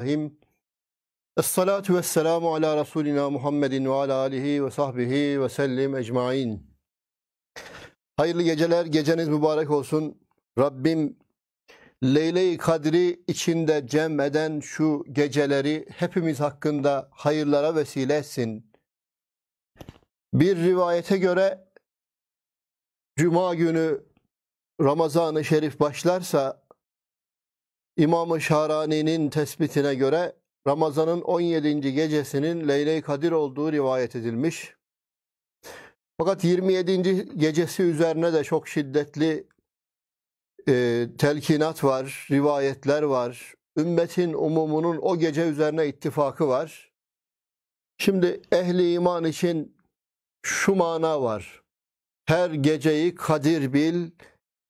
Bismillahirrahmanirrahim. Esselatu vesselamu ala Resulina Muhammedin ve ala alihi ve sahbihi ve sellim ecmain. Hayırlı geceler, geceniz mübarek olsun. Rabbim Leyle-i Kadri içinde cem eden şu geceleri hepimiz hakkında hayırlara vesile etsin. Bir rivayete göre Cuma günü Ramazan-ı Şerif başlarsa İmam-ı Şarani'nin tespitine göre Ramazan'ın 17. gecesinin Leyle-i Kadir olduğu rivayet edilmiş. Fakat 27. gecesi üzerine de çok şiddetli e, telkinat var, rivayetler var. Ümmetin umumunun o gece üzerine ittifakı var. Şimdi ehli iman için şu mana var. Her geceyi kadir bil,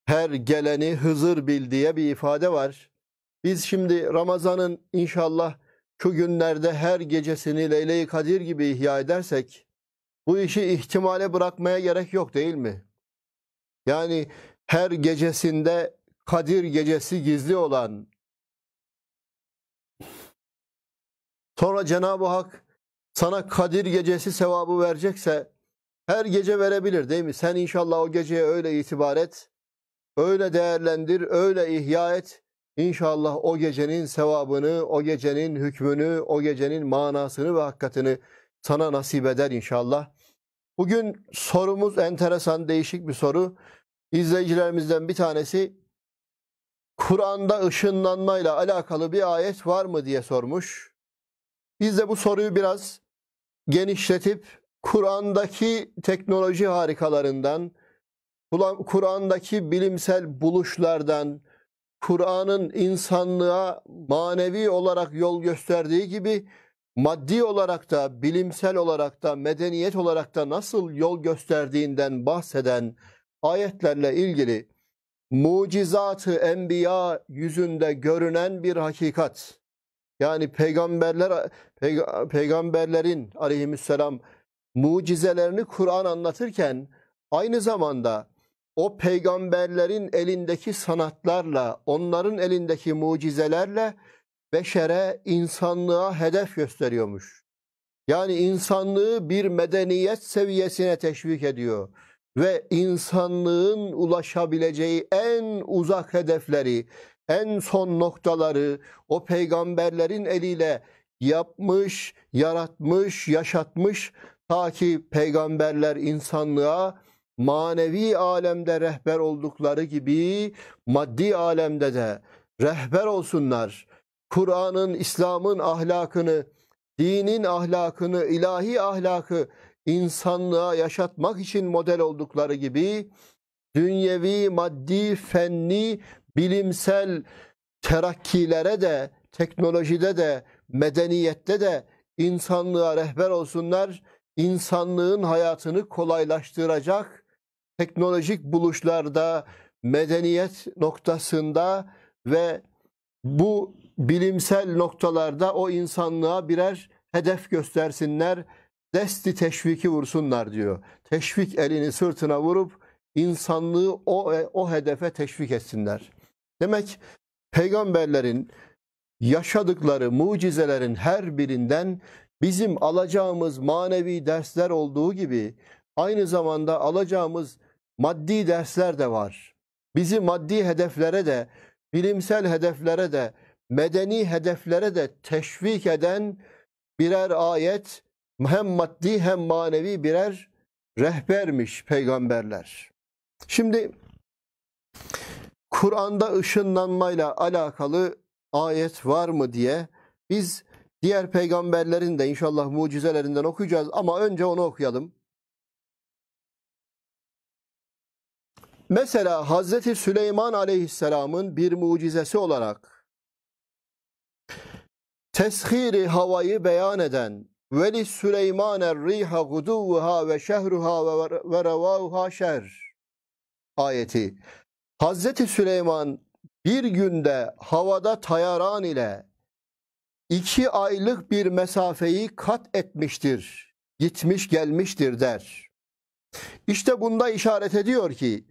her geleni hızır bil diye bir ifade var. Biz şimdi Ramazan'ın inşallah şu günlerde her gecesini Leyle-i Kadir gibi ihya edersek bu işi ihtimale bırakmaya gerek yok değil mi? Yani her gecesinde Kadir gecesi gizli olan sonra Cenab-ı Hak sana Kadir gecesi sevabı verecekse her gece verebilir değil mi? Sen inşallah o geceye öyle itibar et, öyle değerlendir, öyle ihya et. İnşallah o gecenin sevabını, o gecenin hükmünü, o gecenin manasını ve hakikatini sana nasip eder inşallah. Bugün sorumuz enteresan, değişik bir soru. İzleyicilerimizden bir tanesi Kur'an'da ışınlanmayla alakalı bir ayet var mı diye sormuş. Biz de bu soruyu biraz genişletip Kur'an'daki teknoloji harikalarından, Kur'an'daki bilimsel buluşlardan, Kur'an'ın insanlığa manevi olarak yol gösterdiği gibi maddi olarak da, bilimsel olarak da, medeniyet olarak da nasıl yol gösterdiğinden bahseden ayetlerle ilgili mucizatı enbiya yüzünde görünen bir hakikat. Yani peygamberler peyg- peygamberlerin aleyhisselam mucizelerini Kur'an anlatırken aynı zamanda o peygamberlerin elindeki sanatlarla, onların elindeki mucizelerle beşere, insanlığa hedef gösteriyormuş. Yani insanlığı bir medeniyet seviyesine teşvik ediyor ve insanlığın ulaşabileceği en uzak hedefleri, en son noktaları o peygamberlerin eliyle yapmış, yaratmış, yaşatmış ta ki peygamberler insanlığa manevi alemde rehber oldukları gibi maddi alemde de rehber olsunlar. Kur'an'ın, İslam'ın ahlakını, dinin ahlakını, ilahi ahlakı insanlığa yaşatmak için model oldukları gibi dünyevi, maddi, fenni, bilimsel terakkilere de, teknolojide de, medeniyette de insanlığa rehber olsunlar. insanlığın hayatını kolaylaştıracak teknolojik buluşlarda, medeniyet noktasında ve bu bilimsel noktalarda o insanlığa birer hedef göstersinler, desti teşviki vursunlar diyor. Teşvik elini sırtına vurup insanlığı o, o hedefe teşvik etsinler. Demek peygamberlerin yaşadıkları mucizelerin her birinden bizim alacağımız manevi dersler olduğu gibi aynı zamanda alacağımız maddi dersler de var. Bizi maddi hedeflere de, bilimsel hedeflere de, medeni hedeflere de teşvik eden birer ayet hem maddi hem manevi birer rehbermiş peygamberler. Şimdi Kur'an'da ışınlanmayla alakalı ayet var mı diye biz diğer peygamberlerin de inşallah mucizelerinden okuyacağız ama önce onu okuyalım. Mesela Hazreti Süleyman Aleyhisselam'ın bir mucizesi olarak teshiri havayı beyan eden veli Süleyman er-riha guduha ve şehruha ve revahuha şer ayeti. Hazreti Süleyman bir günde havada tayaran ile iki aylık bir mesafeyi kat etmiştir, gitmiş gelmiştir der. İşte bunda işaret ediyor ki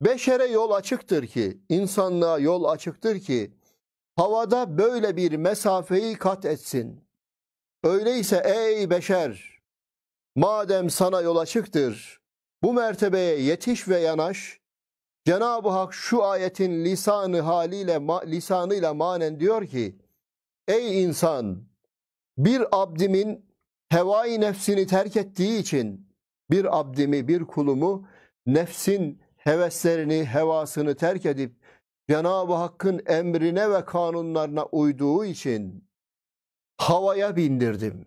Beşere yol açıktır ki, insanlığa yol açıktır ki, havada böyle bir mesafeyi kat etsin. Öyleyse ey beşer, madem sana yol açıktır, bu mertebeye yetiş ve yanaş. Cenab-ı Hak şu ayetin lisanı haliyle lisanıyla manen diyor ki: Ey insan, bir abdimin hevai nefsini terk ettiği için bir abdimi, bir kulumu nefsin heveslerini, hevasını terk edip Cenab-ı Hakk'ın emrine ve kanunlarına uyduğu için havaya bindirdim.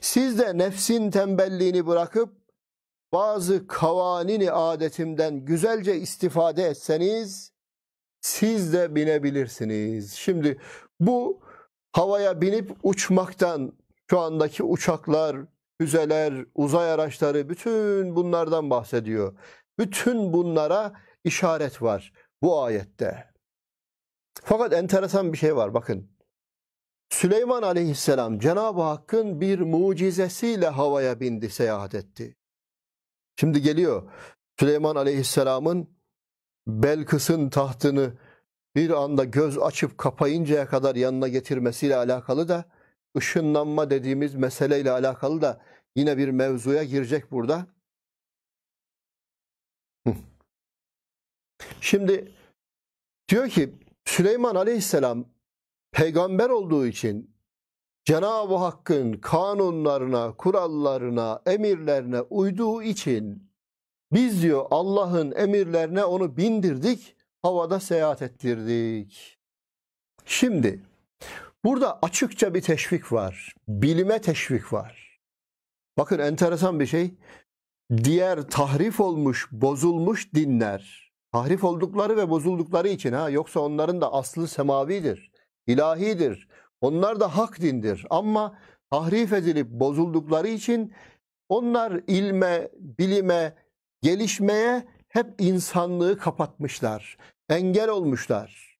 Siz de nefsin tembelliğini bırakıp bazı kavanini adetimden güzelce istifade etseniz siz de binebilirsiniz. Şimdi bu havaya binip uçmaktan şu andaki uçaklar, füzeler, uzay araçları bütün bunlardan bahsediyor. Bütün bunlara işaret var bu ayette. Fakat enteresan bir şey var bakın. Süleyman aleyhisselam Cenab-ı Hakk'ın bir mucizesiyle havaya bindi, seyahat etti. Şimdi geliyor Süleyman aleyhisselamın Belkıs'ın tahtını bir anda göz açıp kapayıncaya kadar yanına getirmesiyle alakalı da ışınlanma dediğimiz meseleyle alakalı da yine bir mevzuya girecek burada. Şimdi diyor ki Süleyman Aleyhisselam peygamber olduğu için Cenab-ı Hakk'ın kanunlarına, kurallarına, emirlerine uyduğu için biz diyor Allah'ın emirlerine onu bindirdik, havada seyahat ettirdik. Şimdi burada açıkça bir teşvik var. Bilime teşvik var. Bakın enteresan bir şey. Diğer tahrif olmuş, bozulmuş dinler Tahrif oldukları ve bozuldukları için ha yoksa onların da aslı semavidir, ilahidir. Onlar da hak dindir ama tahrif edilip bozuldukları için onlar ilme, bilime, gelişmeye hep insanlığı kapatmışlar, engel olmuşlar.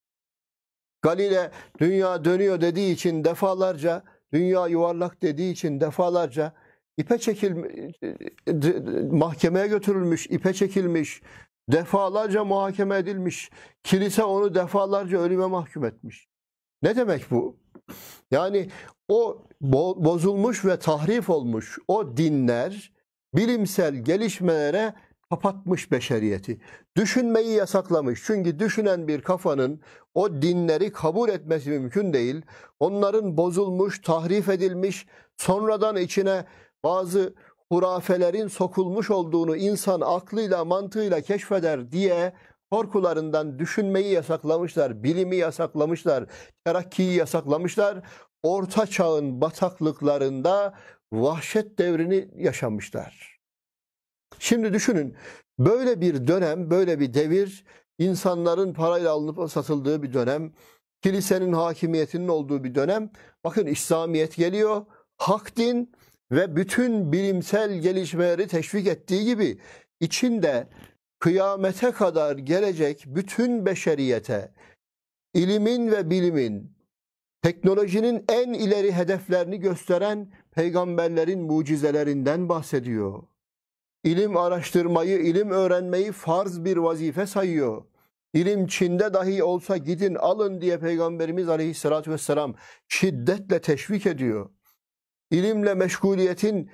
Galile dünya dönüyor dediği için defalarca, dünya yuvarlak dediği için defalarca ipe çekil e, e, e, mahkemeye götürülmüş, ipe çekilmiş, defalarca muhakeme edilmiş. Kilise onu defalarca ölüme mahkum etmiş. Ne demek bu? Yani o bozulmuş ve tahrif olmuş o dinler bilimsel gelişmelere kapatmış beşeriyeti. Düşünmeyi yasaklamış. Çünkü düşünen bir kafanın o dinleri kabul etmesi mümkün değil. Onların bozulmuş, tahrif edilmiş, sonradan içine bazı hurafelerin sokulmuş olduğunu insan aklıyla mantığıyla keşfeder diye korkularından düşünmeyi yasaklamışlar, bilimi yasaklamışlar, terakkiyi yasaklamışlar. Orta çağın bataklıklarında vahşet devrini yaşamışlar. Şimdi düşünün böyle bir dönem, böyle bir devir insanların parayla alınıp satıldığı bir dönem, kilisenin hakimiyetinin olduğu bir dönem. Bakın İslamiyet geliyor, hak din ve bütün bilimsel gelişmeleri teşvik ettiği gibi içinde kıyamete kadar gelecek bütün beşeriyete ilimin ve bilimin teknolojinin en ileri hedeflerini gösteren peygamberlerin mucizelerinden bahsediyor. İlim araştırmayı, ilim öğrenmeyi farz bir vazife sayıyor. İlim Çin'de dahi olsa gidin alın diye Peygamberimiz Aleyhisselatü Vesselam şiddetle teşvik ediyor ilimle meşguliyetin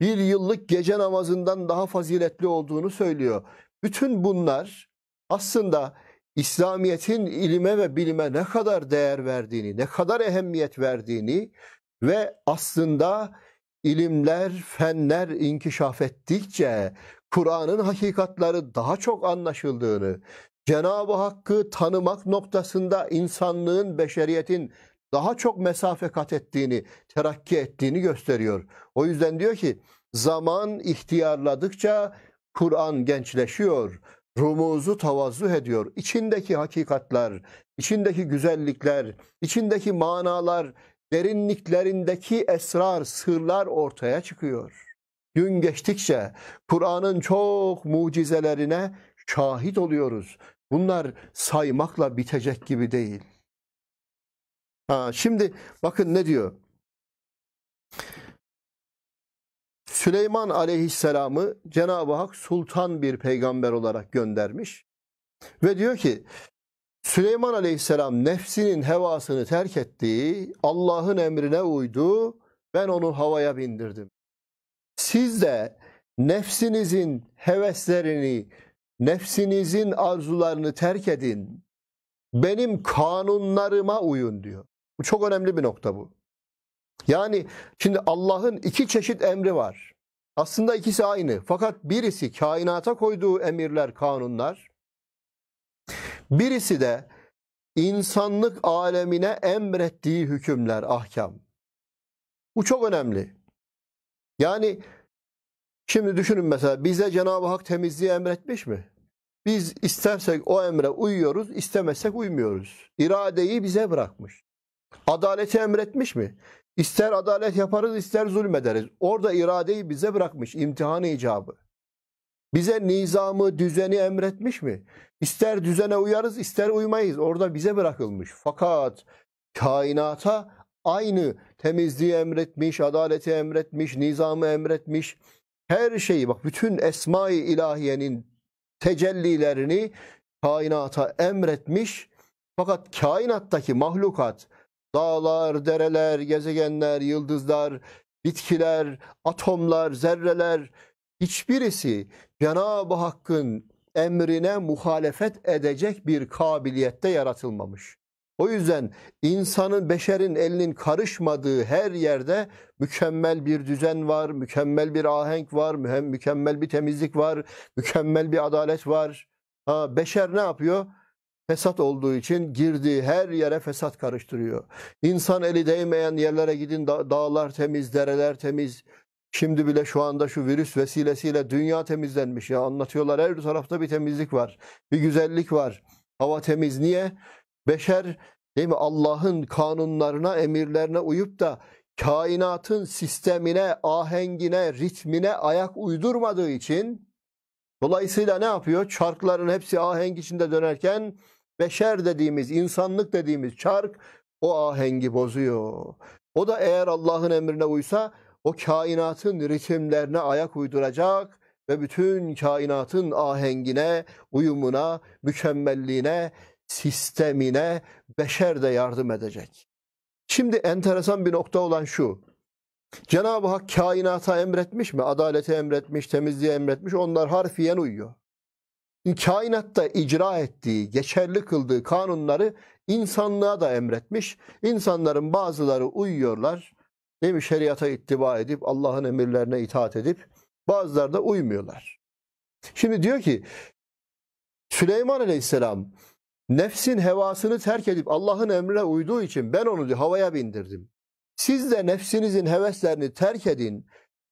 bir yıllık gece namazından daha faziletli olduğunu söylüyor. Bütün bunlar aslında İslamiyet'in ilime ve bilime ne kadar değer verdiğini, ne kadar ehemmiyet verdiğini ve aslında ilimler, fenler inkişaf ettikçe Kur'an'ın hakikatleri daha çok anlaşıldığını, Cenab-ı Hakk'ı tanımak noktasında insanlığın, beşeriyetin daha çok mesafe kat ettiğini, terakki ettiğini gösteriyor. O yüzden diyor ki zaman ihtiyarladıkça Kur'an gençleşiyor. Rumuzu tavazu ediyor. İçindeki hakikatler, içindeki güzellikler, içindeki manalar, derinliklerindeki esrar, sırlar ortaya çıkıyor. Gün geçtikçe Kur'an'ın çok mucizelerine şahit oluyoruz. Bunlar saymakla bitecek gibi değil. Ha, şimdi bakın ne diyor? Süleyman aleyhisselamı Cenab-ı Hak sultan bir peygamber olarak göndermiş. Ve diyor ki Süleyman aleyhisselam nefsinin hevasını terk ettiği Allah'ın emrine uydu. Ben onu havaya bindirdim. Siz de nefsinizin heveslerini, nefsinizin arzularını terk edin. Benim kanunlarıma uyun diyor. Bu çok önemli bir nokta bu. Yani şimdi Allah'ın iki çeşit emri var. Aslında ikisi aynı. Fakat birisi kainata koyduğu emirler, kanunlar. Birisi de insanlık alemine emrettiği hükümler, ahkam. Bu çok önemli. Yani şimdi düşünün mesela bize Cenab-ı Hak temizliği emretmiş mi? Biz istersek o emre uyuyoruz, istemezsek uymuyoruz. İradeyi bize bırakmış. Adaleti emretmiş mi? İster adalet yaparız, ister zulmederiz. Orada iradeyi bize bırakmış, imtihanı icabı. Bize nizamı, düzeni emretmiş mi? İster düzene uyarız, ister uymayız. Orada bize bırakılmış. Fakat kainata aynı temizliği emretmiş, adaleti emretmiş, nizamı emretmiş. Her şeyi bak bütün esma-i ilahiyenin tecellilerini kainata emretmiş. Fakat kainattaki mahlukat Dağlar, dereler, gezegenler, yıldızlar, bitkiler, atomlar, zerreler hiçbirisi Cenab-ı Hakk'ın emrine muhalefet edecek bir kabiliyette yaratılmamış. O yüzden insanın, beşerin elinin karışmadığı her yerde mükemmel bir düzen var, mükemmel bir ahenk var, mükemmel bir temizlik var, mükemmel bir adalet var. Ha, beşer ne yapıyor? fesat olduğu için girdiği her yere fesat karıştırıyor. İnsan eli değmeyen yerlere gidin dağlar temiz, dereler temiz. Şimdi bile şu anda şu virüs vesilesiyle dünya temizlenmiş ya anlatıyorlar. Her tarafta bir temizlik var, bir güzellik var. Hava temiz niye? Beşer değil mi Allah'ın kanunlarına, emirlerine uyup da kainatın sistemine, ahengine, ritmine ayak uydurmadığı için Dolayısıyla ne yapıyor? Çarkların hepsi ahenk içinde dönerken beşer dediğimiz, insanlık dediğimiz çark o ahengi bozuyor. O da eğer Allah'ın emrine uysa o kainatın ritimlerine ayak uyduracak ve bütün kainatın ahengine, uyumuna, mükemmelliğine, sistemine beşer de yardım edecek. Şimdi enteresan bir nokta olan şu. Cenab-ı Hak kainata emretmiş mi? adaleti emretmiş, temizliği emretmiş. Onlar harfiyen uyuyor kainatta icra ettiği, geçerli kıldığı kanunları insanlığa da emretmiş. İnsanların bazıları uyuyorlar. Değil mi? Şeriata ittiba edip Allah'ın emirlerine itaat edip bazıları da uymuyorlar. Şimdi diyor ki Süleyman Aleyhisselam nefsin hevasını terk edip Allah'ın emrine uyduğu için ben onu diyor, havaya bindirdim. Siz de nefsinizin heveslerini terk edin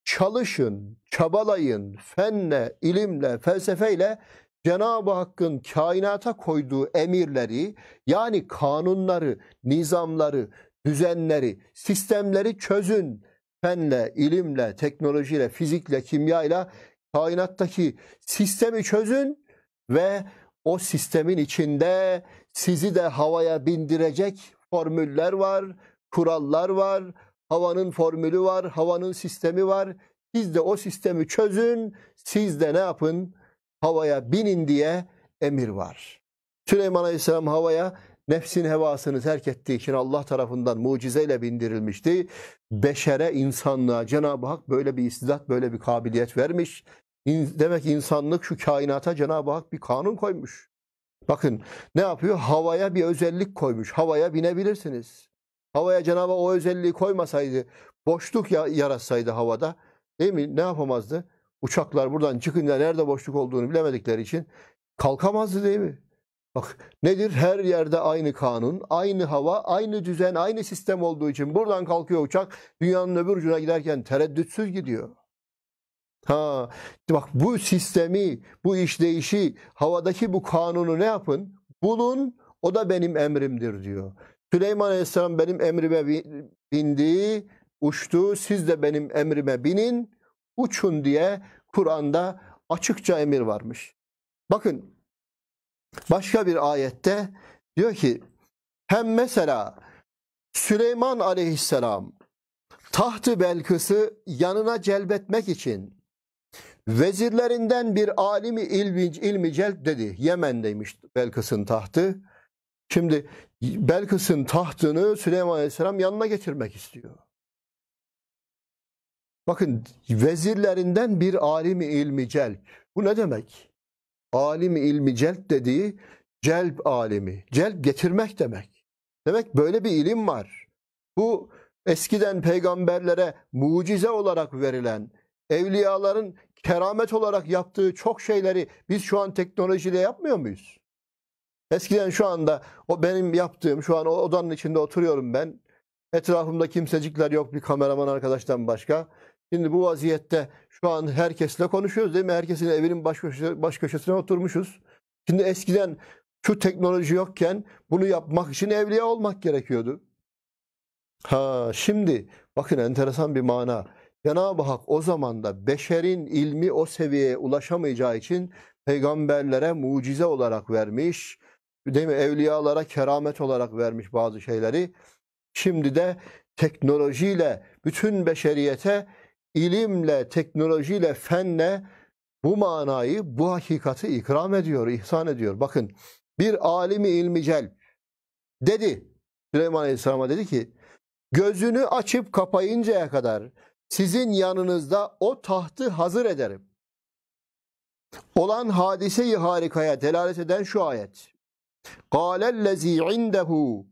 çalışın, çabalayın, fenle, ilimle, felsefeyle Cenab-ı Hakk'ın kainata koyduğu emirleri yani kanunları, nizamları, düzenleri, sistemleri çözün. Fenle, ilimle, teknolojiyle, fizikle, kimyayla kainattaki sistemi çözün ve o sistemin içinde sizi de havaya bindirecek formüller var, kurallar var, havanın formülü var, havanın sistemi var. Siz de o sistemi çözün, siz de ne yapın? havaya binin diye emir var. Süleyman Aleyhisselam havaya nefsin hevasını terk ettiği için Allah tarafından mucizeyle bindirilmişti. Beşere, insanlığa Cenab-ı Hak böyle bir istidat, böyle bir kabiliyet vermiş. Demek insanlık şu kainata Cenab-ı Hak bir kanun koymuş. Bakın ne yapıyor? Havaya bir özellik koymuş. Havaya binebilirsiniz. Havaya Cenab-ı Hak o özelliği koymasaydı, boşluk yaratsaydı havada değil mi? Ne yapamazdı? Uçaklar buradan çıkınca nerede boşluk olduğunu bilemedikleri için kalkamazdı değil mi? Bak nedir? Her yerde aynı kanun, aynı hava, aynı düzen, aynı sistem olduğu için buradan kalkıyor uçak. Dünyanın öbür ucuna giderken tereddütsüz gidiyor. Ha, bak bu sistemi, bu işleyişi, havadaki bu kanunu ne yapın? Bulun, o da benim emrimdir diyor. Süleyman Aleyhisselam benim emrime bindi, uçtu, siz de benim emrime binin uçun diye Kur'an'da açıkça emir varmış. Bakın başka bir ayette diyor ki hem mesela Süleyman aleyhisselam tahtı Belkıs'ı yanına celbetmek için vezirlerinden bir alimi ilmi, ilmi celp dedi. Yemen'deymiş Belkıs'ın tahtı. Şimdi Belkıs'ın tahtını Süleyman Aleyhisselam yanına getirmek istiyor. Bakın vezirlerinden bir alim ilmi celp. Bu ne demek? Alim ilmi celp dediği celp alimi. Celp getirmek demek. Demek böyle bir ilim var. Bu eskiden peygamberlere mucize olarak verilen, evliyaların keramet olarak yaptığı çok şeyleri biz şu an teknolojiyle yapmıyor muyuz? Eskiden şu anda o benim yaptığım, şu an o odanın içinde oturuyorum ben. Etrafımda kimsecikler yok bir kameraman arkadaştan başka. Şimdi bu vaziyette şu an herkesle konuşuyoruz değil mi? Herkesin evinin baş, köşe, baş köşesine oturmuşuz. Şimdi eskiden şu teknoloji yokken bunu yapmak için evliya olmak gerekiyordu. Ha şimdi bakın enteresan bir mana. Cenab-ı Hak o zaman da beşerin ilmi o seviyeye ulaşamayacağı için peygamberlere mucize olarak vermiş. Değil mi? Evliyalara keramet olarak vermiş bazı şeyleri. Şimdi de teknolojiyle bütün beşeriyete ilimle, teknolojiyle, fenle bu manayı, bu hakikati ikram ediyor, ihsan ediyor. Bakın bir alimi ilmi dedi Süleyman Aleyhisselam'a dedi ki gözünü açıp kapayıncaya kadar sizin yanınızda o tahtı hazır ederim. Olan hadiseyi harikaya delalet eden şu ayet. Kâlellezî indehu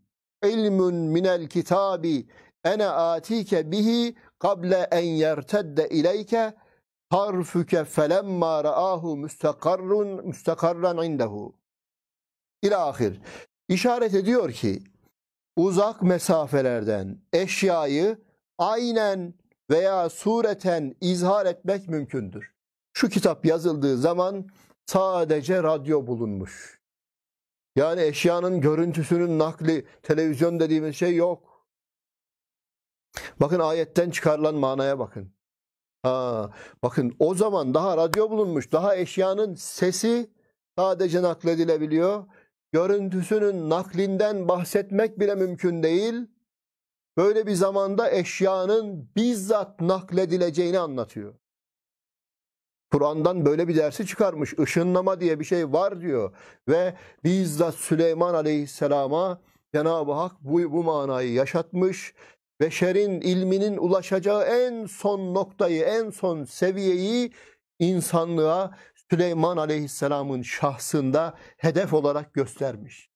ilmün minel kitâbi ene âtike bihi kable en yertedde ileyke harfuke felemma ra'ahu müstakarrun müstakarran indehu. İlahir. İşaret ediyor ki uzak mesafelerden eşyayı aynen veya sureten izhar etmek mümkündür. Şu kitap yazıldığı zaman sadece radyo bulunmuş. Yani eşyanın görüntüsünün nakli, televizyon dediğimiz şey yok. Bakın ayetten çıkarılan manaya bakın. Ha, bakın o zaman daha radyo bulunmuş. Daha eşyanın sesi sadece nakledilebiliyor. Görüntüsünün naklinden bahsetmek bile mümkün değil. Böyle bir zamanda eşyanın bizzat nakledileceğini anlatıyor. Kur'an'dan böyle bir dersi çıkarmış. Işınlama diye bir şey var diyor. Ve bizzat Süleyman Aleyhisselam'a Cenab-ı Hak bu, bu manayı yaşatmış beşerin ilminin ulaşacağı en son noktayı, en son seviyeyi insanlığa Süleyman Aleyhisselam'ın şahsında hedef olarak göstermiş.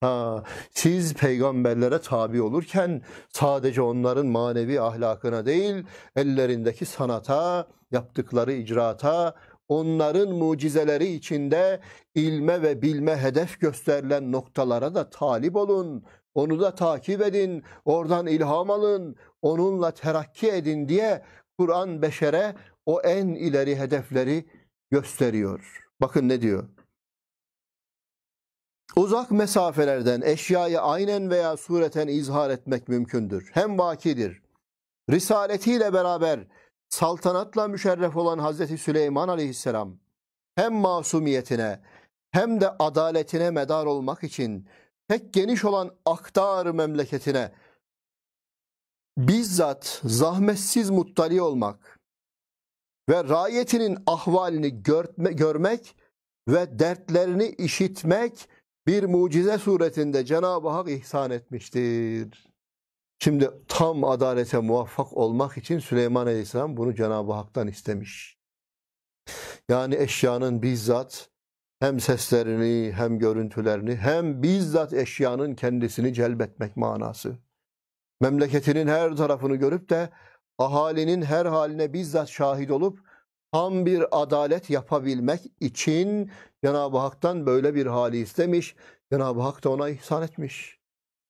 Ha, siz peygamberlere tabi olurken sadece onların manevi ahlakına değil, ellerindeki sanata, yaptıkları icraata, onların mucizeleri içinde ilme ve bilme hedef gösterilen noktalara da talip olun. Onu da takip edin, oradan ilham alın, onunla terakki edin diye Kur'an beşere o en ileri hedefleri gösteriyor. Bakın ne diyor? Uzak mesafelerden eşyayı aynen veya sureten izhar etmek mümkündür. Hem vakidir. Risaletiyle beraber saltanatla müşerref olan Hazreti Süleyman aleyhisselam hem masumiyetine hem de adaletine medar olmak için pek geniş olan Akdar memleketine bizzat zahmetsiz muttali olmak ve rayetinin ahvalini görme, görmek ve dertlerini işitmek bir mucize suretinde Cenab-ı Hak ihsan etmiştir. Şimdi tam adalete muvaffak olmak için Süleyman Aleyhisselam bunu Cenab-ı Hak'tan istemiş. Yani eşyanın bizzat hem seslerini hem görüntülerini hem bizzat eşyanın kendisini celbetmek manası. Memleketinin her tarafını görüp de ahalinin her haline bizzat şahit olup tam bir adalet yapabilmek için Cenab-ı Hak'tan böyle bir hali istemiş. Cenab-ı Hak da ona ihsan etmiş.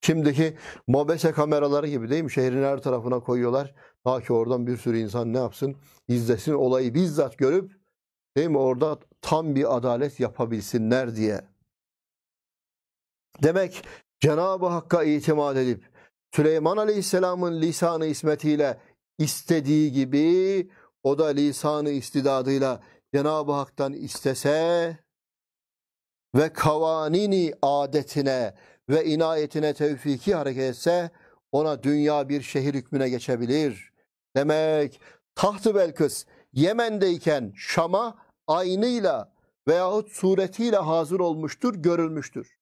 Şimdiki mobese kameraları gibi değil mi? Şehrin her tarafına koyuyorlar. Ta ki oradan bir sürü insan ne yapsın? İzlesin olayı bizzat görüp Değil mi? Orada tam bir adalet yapabilsinler diye. Demek Cenab-ı Hakk'a itimat edip Süleyman Aleyhisselam'ın lisanı ismetiyle istediği gibi o da lisanı istidadıyla Cenab-ı Hak'tan istese ve kavanini adetine ve inayetine tevfiki hareket etse ona dünya bir şehir hükmüne geçebilir. Demek tahtı Belkıs Yemen'deyken Şam'a aynıyla veyahut suretiyle hazır olmuştur, görülmüştür.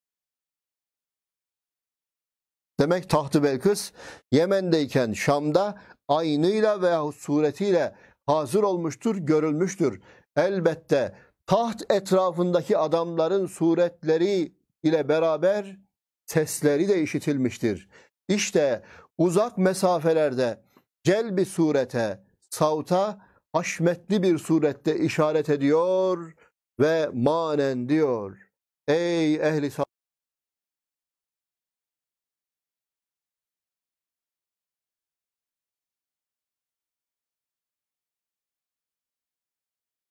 Demek Tahtı Belkıs Yemen'deyken Şam'da aynıyla veyahut suretiyle hazır olmuştur, görülmüştür. Elbette taht etrafındaki adamların suretleri ile beraber sesleri de işitilmiştir. İşte uzak mesafelerde celbi surete, savta haşmetli bir surette işaret ediyor ve manen diyor. Ey ehli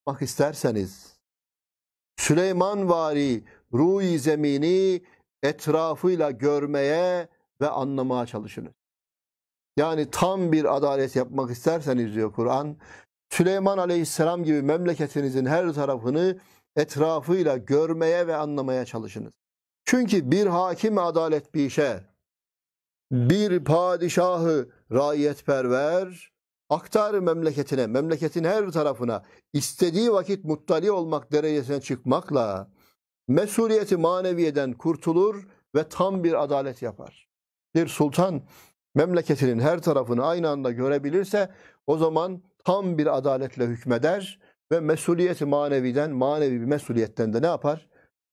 bak isterseniz Süleyman vari ruh zemini etrafıyla görmeye ve anlamaya çalışınız. Yani tam bir adalet yapmak isterseniz diyor Kur'an, Süleyman Aleyhisselam gibi memleketinizin her tarafını etrafıyla görmeye ve anlamaya çalışınız. Çünkü bir hakim adalet bir işe, bir padişahı raiyetperver, aktar memleketine, memleketin her tarafına istediği vakit muttali olmak derecesine çıkmakla mesuliyeti maneviyeden kurtulur ve tam bir adalet yapar. Bir sultan memleketinin her tarafını aynı anda görebilirse o zaman tam bir adaletle hükmeder ve mesuliyeti maneviden, manevi bir mesuliyetten de ne yapar?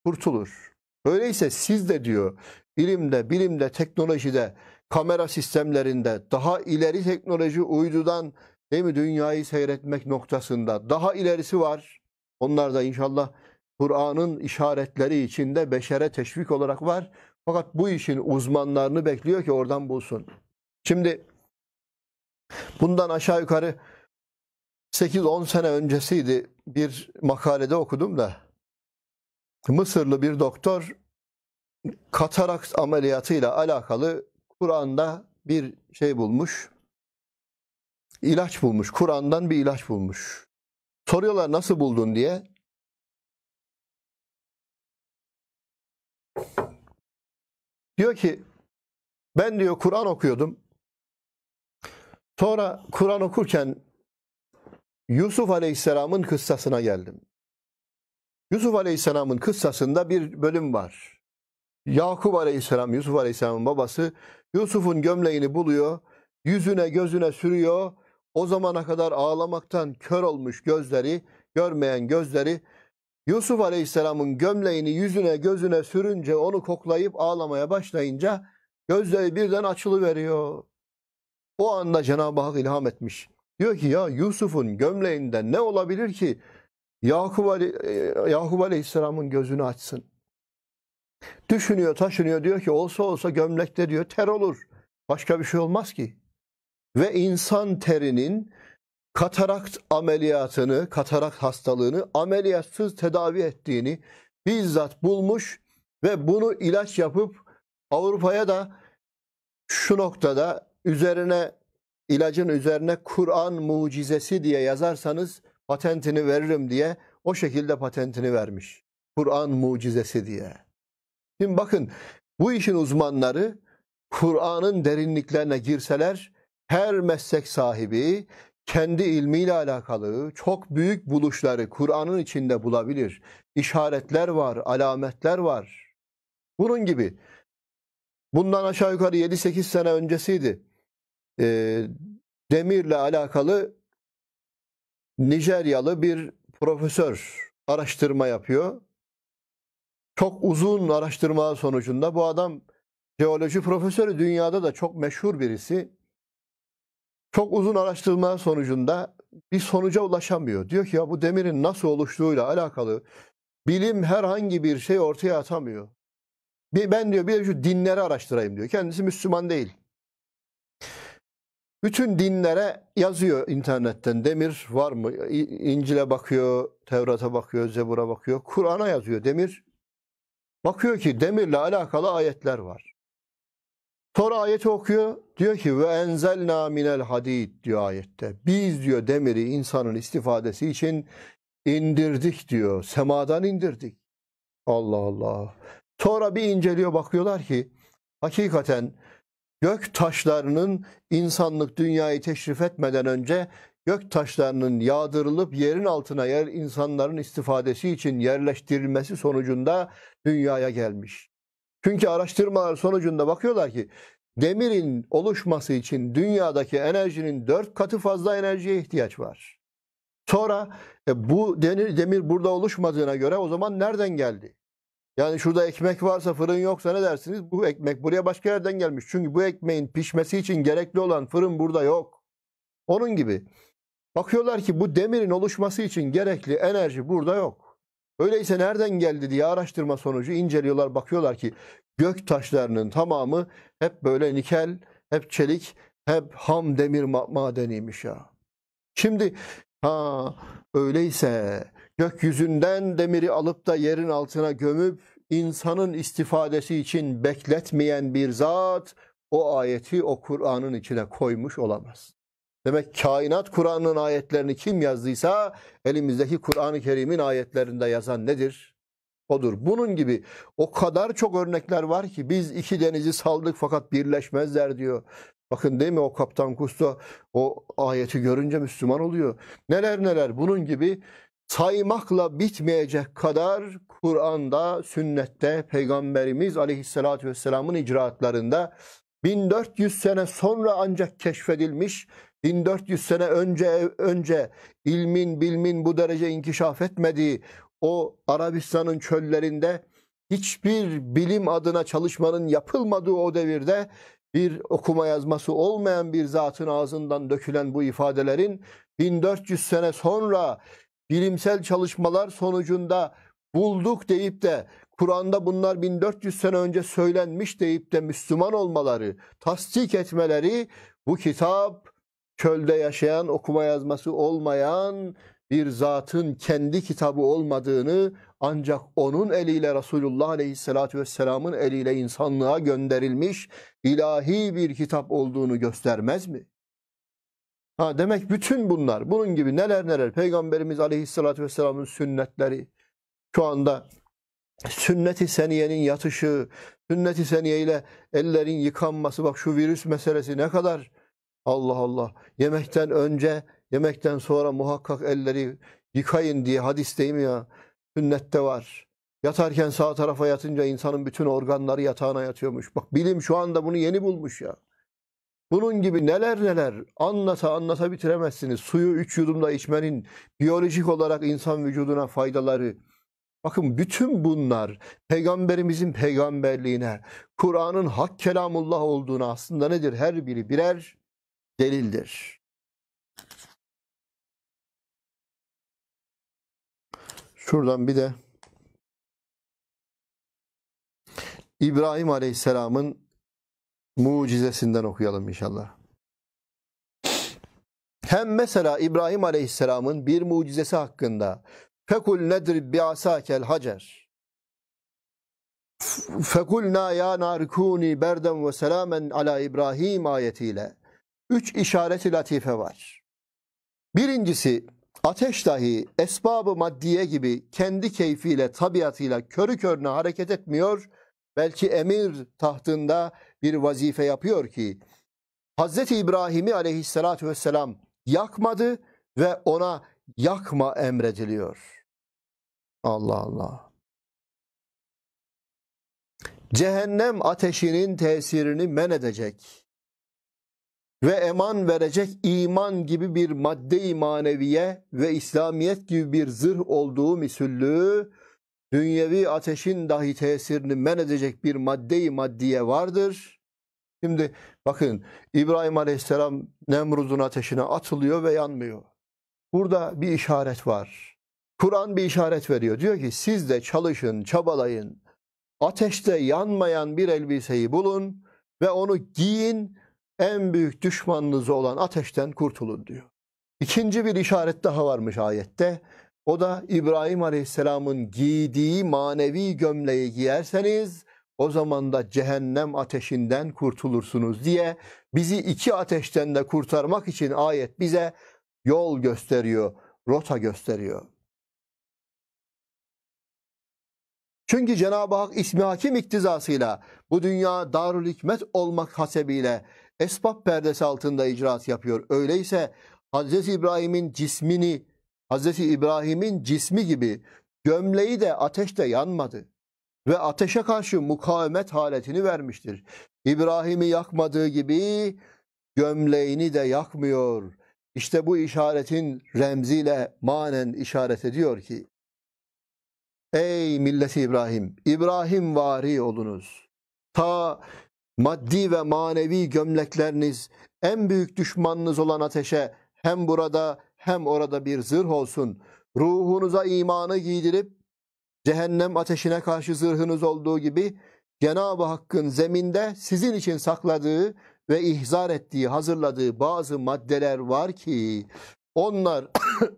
Kurtulur. Öyleyse siz de diyor ilimde, bilimde, teknolojide, kamera sistemlerinde, daha ileri teknoloji uydudan değil mi dünyayı seyretmek noktasında daha ilerisi var. Onlar da inşallah Kur'an'ın işaretleri içinde beşere teşvik olarak var. Fakat bu işin uzmanlarını bekliyor ki oradan bulsun. Şimdi bundan aşağı yukarı 8-10 sene öncesiydi bir makalede okudum da Mısırlı bir doktor katarakt ameliyatıyla alakalı Kur'an'da bir şey bulmuş. İlaç bulmuş. Kur'an'dan bir ilaç bulmuş. Soruyorlar nasıl buldun diye. Diyor ki ben diyor Kur'an okuyordum. Sonra Kur'an okurken Yusuf Aleyhisselam'ın kıssasına geldim. Yusuf Aleyhisselam'ın kıssasında bir bölüm var. Yakup Aleyhisselam, Yusuf Aleyhisselam'ın babası Yusuf'un gömleğini buluyor, yüzüne gözüne sürüyor. O zamana kadar ağlamaktan kör olmuş gözleri, görmeyen gözleri Yusuf Aleyhisselam'ın gömleğini yüzüne gözüne sürünce onu koklayıp ağlamaya başlayınca gözleri birden açılı veriyor. O anda Cenab-ı Hak ilham etmiş. Diyor ki ya Yusuf'un gömleğinde ne olabilir ki Yakup, Ali, e, Yakup Aleyhisselam'ın gözünü açsın. Düşünüyor, taşınıyor diyor ki olsa olsa gömlekte diyor ter olur. Başka bir şey olmaz ki. Ve insan terinin katarakt ameliyatını, katarakt hastalığını ameliyatsız tedavi ettiğini bizzat bulmuş ve bunu ilaç yapıp Avrupa'ya da şu noktada üzerine ilacın üzerine Kur'an mucizesi diye yazarsanız patentini veririm diye o şekilde patentini vermiş. Kur'an mucizesi diye. Şimdi bakın bu işin uzmanları Kur'an'ın derinliklerine girseler her meslek sahibi kendi ilmiyle alakalı çok büyük buluşları Kur'an'ın içinde bulabilir. İşaretler var, alametler var. Bunun gibi bundan aşağı yukarı 7-8 sene öncesiydi e, demirle alakalı Nijeryalı bir profesör araştırma yapıyor. Çok uzun araştırma sonucunda bu adam jeoloji profesörü dünyada da çok meşhur birisi. Çok uzun araştırma sonucunda bir sonuca ulaşamıyor. Diyor ki ya bu demirin nasıl oluştuğuyla alakalı bilim herhangi bir şey ortaya atamıyor. Ben diyor bir şu dinleri araştırayım diyor. Kendisi Müslüman değil. Bütün dinlere yazıyor internetten. Demir var mı? İncil'e bakıyor, Tevrat'a bakıyor, Zebur'a bakıyor. Kur'an'a yazıyor Demir. Bakıyor ki demirle alakalı ayetler var. Sonra ayeti okuyor. Diyor ki ve enzelna minel hadid diyor ayette. Biz diyor demiri insanın istifadesi için indirdik diyor. Semadan indirdik. Allah Allah. Sonra bir inceliyor bakıyorlar ki hakikaten gök taşlarının insanlık dünyayı teşrif etmeden önce gök taşlarının yağdırılıp yerin altına yer insanların istifadesi için yerleştirilmesi sonucunda dünyaya gelmiş. Çünkü araştırmalar sonucunda bakıyorlar ki demirin oluşması için dünyadaki enerjinin dört katı fazla enerjiye ihtiyaç var. Sonra e, bu demir, demir burada oluşmadığına göre o zaman nereden geldi? Yani şurada ekmek varsa fırın yoksa ne dersiniz? Bu ekmek buraya başka yerden gelmiş. Çünkü bu ekmeğin pişmesi için gerekli olan fırın burada yok. Onun gibi. Bakıyorlar ki bu demirin oluşması için gerekli enerji burada yok. Öyleyse nereden geldi diye araştırma sonucu inceliyorlar. Bakıyorlar ki gök taşlarının tamamı hep böyle nikel, hep çelik, hep ham demir madeniymiş ya. Şimdi ha öyleyse Gökyüzünden demiri alıp da yerin altına gömüp insanın istifadesi için bekletmeyen bir zat o ayeti o Kur'an'ın içine koymuş olamaz. Demek kainat Kur'an'ın ayetlerini kim yazdıysa elimizdeki Kur'an-ı Kerim'in ayetlerinde yazan nedir? Odur. Bunun gibi o kadar çok örnekler var ki biz iki denizi saldık fakat birleşmezler diyor. Bakın değil mi o Kaptan Kusto o ayeti görünce Müslüman oluyor. Neler neler bunun gibi saymakla bitmeyecek kadar Kur'an'da, sünnette, Peygamberimiz aleyhissalatü vesselamın icraatlarında 1400 sene sonra ancak keşfedilmiş, 1400 sene önce önce ilmin, bilmin bu derece inkişaf etmediği o Arabistan'ın çöllerinde hiçbir bilim adına çalışmanın yapılmadığı o devirde bir okuma yazması olmayan bir zatın ağzından dökülen bu ifadelerin 1400 sene sonra bilimsel çalışmalar sonucunda bulduk deyip de Kur'an'da bunlar 1400 sene önce söylenmiş deyip de Müslüman olmaları, tasdik etmeleri bu kitap çölde yaşayan, okuma yazması olmayan bir zatın kendi kitabı olmadığını ancak onun eliyle Resulullah Aleyhisselatü Vesselam'ın eliyle insanlığa gönderilmiş ilahi bir kitap olduğunu göstermez mi? Ha, demek bütün bunlar, bunun gibi neler neler Peygamberimiz Aleyhisselatü Vesselam'ın sünnetleri, şu anda sünnet-i seniyenin yatışı, sünnet-i seniye ile ellerin yıkanması, bak şu virüs meselesi ne kadar Allah Allah. Yemekten önce, yemekten sonra muhakkak elleri yıkayın diye hadis değil mi ya? Sünnette var. Yatarken sağ tarafa yatınca insanın bütün organları yatağına yatıyormuş. Bak bilim şu anda bunu yeni bulmuş ya. Bunun gibi neler neler anlata anlata bitiremezsiniz. Suyu üç yudumda içmenin biyolojik olarak insan vücuduna faydaları. Bakın bütün bunlar peygamberimizin peygamberliğine, Kur'an'ın hak kelamullah olduğuna aslında nedir? Her biri birer delildir. Şuradan bir de İbrahim Aleyhisselam'ın mucizesinden okuyalım inşallah. Hem mesela İbrahim Aleyhisselam'ın bir mucizesi hakkında fekul nedir bi'asakel hacer fekulna ya narkuni berden ve selamen ala İbrahim ayetiyle üç işareti latife var. Birincisi ateş dahi esbabı maddiye gibi kendi keyfiyle tabiatıyla körü körüne hareket etmiyor. Belki emir tahtında bir vazife yapıyor ki Hazreti İbrahim'i aleyhissalatü vesselam yakmadı ve ona yakma emrediliyor. Allah Allah. Cehennem ateşinin tesirini men edecek ve eman verecek iman gibi bir madde-i maneviye ve İslamiyet gibi bir zırh olduğu misüllü dünyevi ateşin dahi tesirini men edecek bir maddeyi maddiye vardır. Şimdi bakın İbrahim Aleyhisselam Nemrud'un ateşine atılıyor ve yanmıyor. Burada bir işaret var. Kur'an bir işaret veriyor. Diyor ki siz de çalışın, çabalayın. Ateşte yanmayan bir elbiseyi bulun ve onu giyin. En büyük düşmanınız olan ateşten kurtulun diyor. İkinci bir işaret daha varmış ayette. O da İbrahim Aleyhisselam'ın giydiği manevi gömleği giyerseniz o zaman da cehennem ateşinden kurtulursunuz diye bizi iki ateşten de kurtarmak için ayet bize yol gösteriyor, rota gösteriyor. Çünkü Cenab-ı Hak ismi hakim iktizasıyla bu dünya darül hikmet olmak hasebiyle esbab perdesi altında icraat yapıyor. Öyleyse Hz. İbrahim'in cismini Hazreti İbrahim'in cismi gibi gömleği de ateşte yanmadı ve ateşe karşı mukavemet haletini vermiştir. İbrahim'i yakmadığı gibi gömleğini de yakmıyor. İşte bu işaretin remziyle manen işaret ediyor ki Ey milleti İbrahim, İbrahim vari olunuz. Ta maddi ve manevi gömlekleriniz en büyük düşmanınız olan ateşe hem burada hem orada bir zırh olsun. Ruhunuza imanı giydirip cehennem ateşine karşı zırhınız olduğu gibi Cenab-ı Hakk'ın zeminde sizin için sakladığı ve ihzar ettiği, hazırladığı bazı maddeler var ki onlar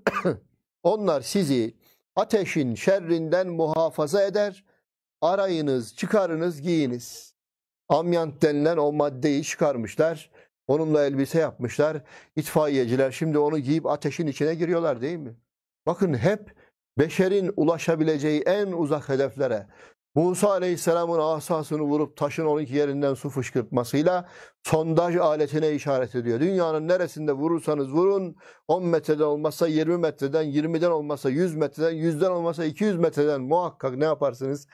onlar sizi ateşin şerrinden muhafaza eder. Arayınız, çıkarınız, giyiniz. Amyant denilen o maddeyi çıkarmışlar. Onunla elbise yapmışlar. İtfaiyeciler şimdi onu giyip ateşin içine giriyorlar değil mi? Bakın hep beşerin ulaşabileceği en uzak hedeflere. Musa Aleyhisselam'ın asasını vurup taşın 12 yerinden su fışkırtmasıyla sondaj aletine işaret ediyor. Dünyanın neresinde vurursanız vurun 10 metreden olmasa 20 metreden, 20'den olmasa 100 metreden, 100'den olmasa 200 metreden muhakkak ne yaparsınız?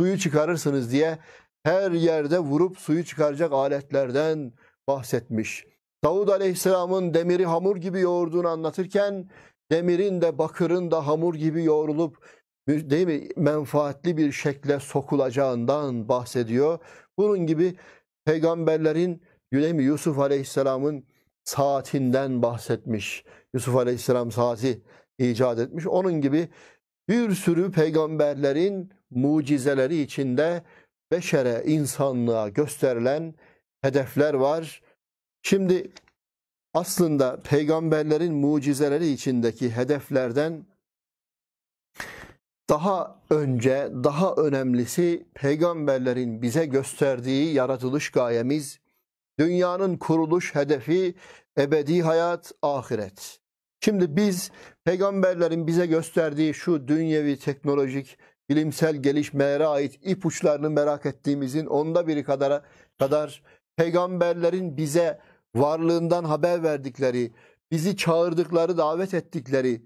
Suyu çıkarırsınız diye her yerde vurup suyu çıkaracak aletlerden, bahsetmiş. Davud Aleyhisselam'ın demiri hamur gibi yoğurduğunu anlatırken demirin de bakırın da hamur gibi yoğrulup değil mi menfaatli bir şekle sokulacağından bahsediyor. Bunun gibi peygamberlerin değil mi Yusuf Aleyhisselam'ın saatinden bahsetmiş. Yusuf Aleyhisselam saati icat etmiş. Onun gibi bir sürü peygamberlerin mucizeleri içinde beşere, insanlığa gösterilen hedefler var. Şimdi aslında peygamberlerin mucizeleri içindeki hedeflerden daha önce, daha önemlisi peygamberlerin bize gösterdiği yaratılış gayemiz, dünyanın kuruluş hedefi ebedi hayat, ahiret. Şimdi biz peygamberlerin bize gösterdiği şu dünyevi teknolojik bilimsel gelişmelere ait ipuçlarını merak ettiğimizin onda biri kadara kadar peygamberlerin bize varlığından haber verdikleri, bizi çağırdıkları, davet ettikleri,